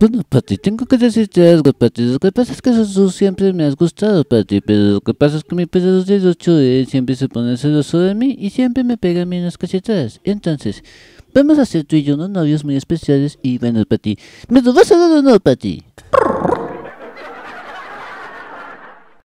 Bueno, Pati, tengo que decirte algo, Pati. Lo que pasa es que eso siempre me has gustado, Pati. Pero lo que pasa es que mi perro de 8 siempre se pone celoso de mí y siempre me pega a mí en las cachetadas. Entonces, vamos a hacer tú y yo unos novios muy especiales. Y bueno, Pati, ¿me lo vas a dar o no, Pati?